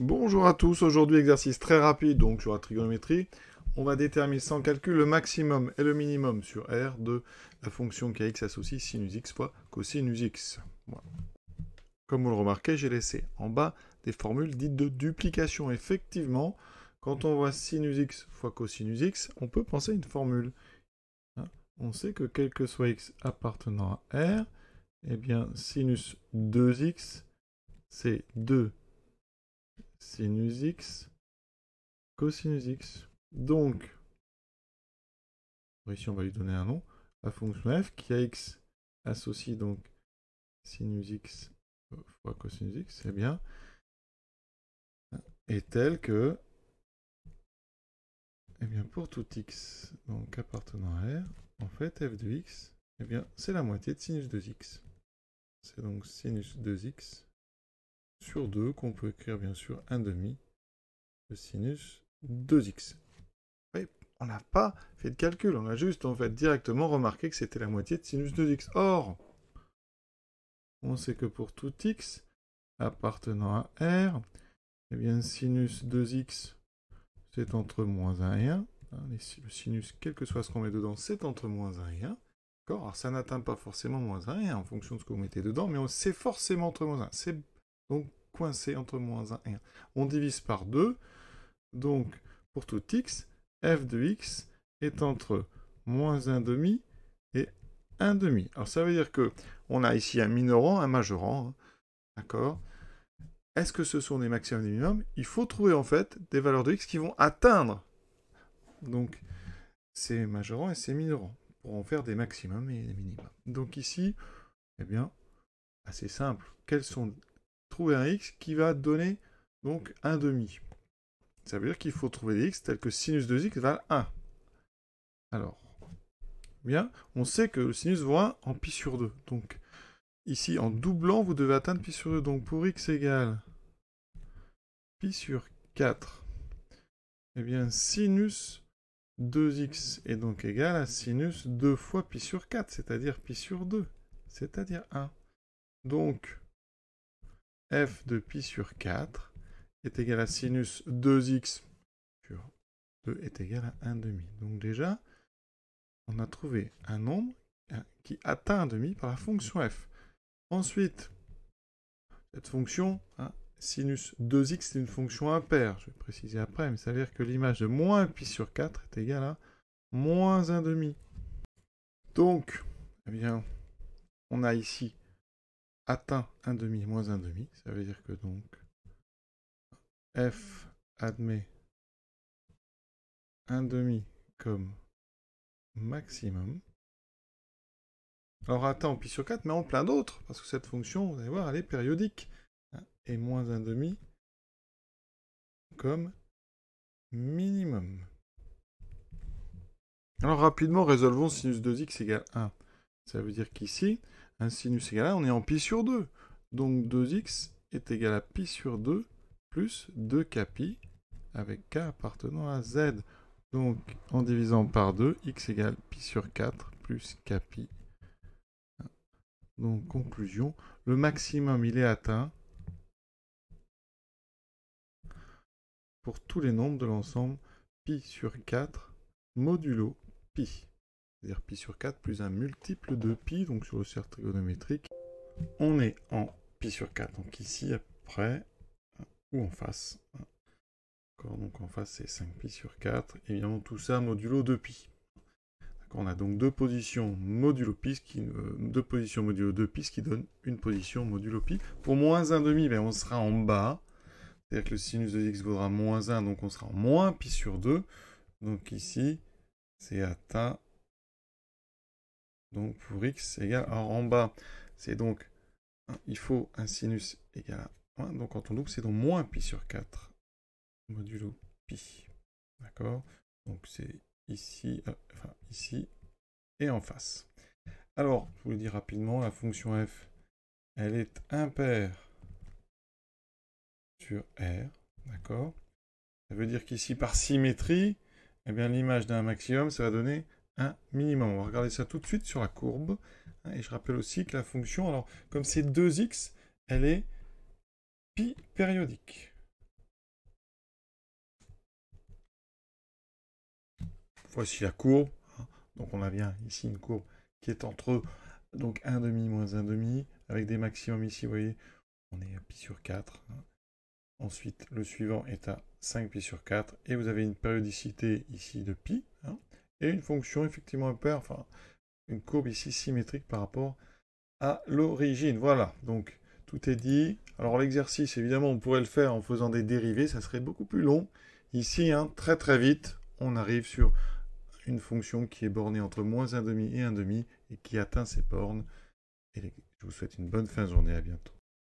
Bonjour à tous, aujourd'hui exercice très rapide donc sur la trigonométrie. On va déterminer sans calcul le maximum et le minimum sur R de la fonction kx associe sinus x fois cosinus x. Comme vous le remarquez, j'ai laissé en bas des formules dites de duplication. Effectivement, quand on voit sinus x fois cosinus x, on peut penser à une formule. Hein, on sait que quel que soit x appartenant à R, eh bien sinus 2x, c'est 2 sinus x, cosinus x. Donc, ici on va lui donner un nom, la fonction f qui a x associe donc sinus x fois cosinus x, c'est eh bien, est telle que, eh bien pour tout x donc appartenant à R, en fait f de x, eh bien c'est la moitié de sinus 2x. C'est donc sinus 2x sur 2 qu'on peut écrire bien sûr 1 demi de sinus 2x. on n'a pas fait de calcul, on a juste en fait directement remarqué que c'était la moitié de sinus 2x. Or, on sait que pour tout x appartenant à R, eh bien sinus 2x c'est entre moins 1 et 1. Hein, le sinus, quel que soit ce qu'on met dedans, c'est entre moins 1 et 1. D'accord Alors ça n'atteint pas forcément moins 1 et 1 en fonction de ce que vous mettez dedans, mais c'est forcément entre moins 1. donc coincé entre moins 1 et 1. On divise par 2, donc pour tout x, f de x est entre moins 1 demi et 1 demi. Alors ça veut dire que on a ici un minorant, un majorant, hein. d'accord Est-ce que ce sont des maximums et des minimums Il faut trouver en fait des valeurs de x qui vont atteindre donc ces majorants et ces minorants pour en faire des maximums et des minimums. Donc ici, eh bien, assez simple. Quels sont un x qui va donner donc un demi. Ça veut dire qu'il faut trouver des x tels que sinus 2x valent 1. Alors, bien, on sait que le sinus vaut 1 en pi sur 2. Donc, ici, en doublant, vous devez atteindre pi sur 2. Donc, pour x égale pi sur 4, et eh bien, sinus 2x est donc égal à sinus 2 fois pi sur 4, c'est-à-dire pi sur 2, c'est-à-dire 1. Donc, f de pi sur 4 est égal à sinus 2x sur 2 est égal à 1 demi. Donc déjà, on a trouvé un nombre qui atteint 1,5 demi par la fonction f. Ensuite, cette fonction, hein, sinus 2x, c'est une fonction impaire. Je vais préciser après, mais ça veut dire que l'image de moins pi sur 4 est égale à moins 1 demi. Donc, eh bien, on a ici atteint 1 demi moins 1,5. demi. Ça veut dire que donc f admet 1,5 demi comme maximum. Alors atteint en pi sur 4, mais en plein d'autres, parce que cette fonction, vous allez voir, elle est périodique. Hein, et moins 1,5 demi comme minimum. Alors rapidement, résolvons sinus 2x égale 1. Ça veut dire qu'ici, un sinus égal à, on est en pi sur 2. Donc 2x est égal à pi sur 2 plus 2 kpi avec k appartenant à z. Donc en divisant par 2, x égale pi sur 4 plus kpi. Donc conclusion, le maximum il est atteint pour tous les nombres de l'ensemble pi sur 4 modulo pi c'est-à-dire pi sur 4 plus un multiple de pi, donc sur le cercle trigonométrique. On est en pi sur 4, donc ici après, ou en face. donc en face c'est 5 pi sur 4, évidemment tout ça modulo 2 pi. On a donc deux positions modulo pi, qui, euh, deux positions modulo 2 pi, ce qui donne une position modulo pi. Pour moins 1 demi, ben, on sera en bas, c'est-à-dire que le sinus de x vaudra moins 1, donc on sera en moins pi sur 2. Donc ici, c'est atteint donc pour x égal alors en bas, c'est donc, il faut un sinus égal à 1, donc quand on double, c'est donc moins pi sur 4, modulo pi, d'accord Donc c'est ici, euh, enfin ici, et en face. Alors, je vous le dis rapidement, la fonction f, elle est impaire sur R, d'accord Ça veut dire qu'ici, par symétrie, eh bien l'image d'un maximum, ça va donner minimum. On va regarder ça tout de suite sur la courbe. Hein, et je rappelle aussi que la fonction, alors comme c'est 2x, elle est pi périodique. Voici la courbe. Hein. Donc on a bien ici une courbe qui est entre donc demi moins demi avec des maximums ici, vous voyez, on est à pi sur 4. Hein. Ensuite, le suivant est à 5 pi sur 4 et vous avez une périodicité ici de pi, et une fonction effectivement impaire, enfin une courbe ici symétrique par rapport à l'origine. Voilà, donc tout est dit. Alors l'exercice, évidemment, on pourrait le faire en faisant des dérivés, ça serait beaucoup plus long. Ici, hein, très très vite, on arrive sur une fonction qui est bornée entre moins 1,5 et 1,5 et qui atteint ses bornes. Et je vous souhaite une bonne fin de journée, à bientôt.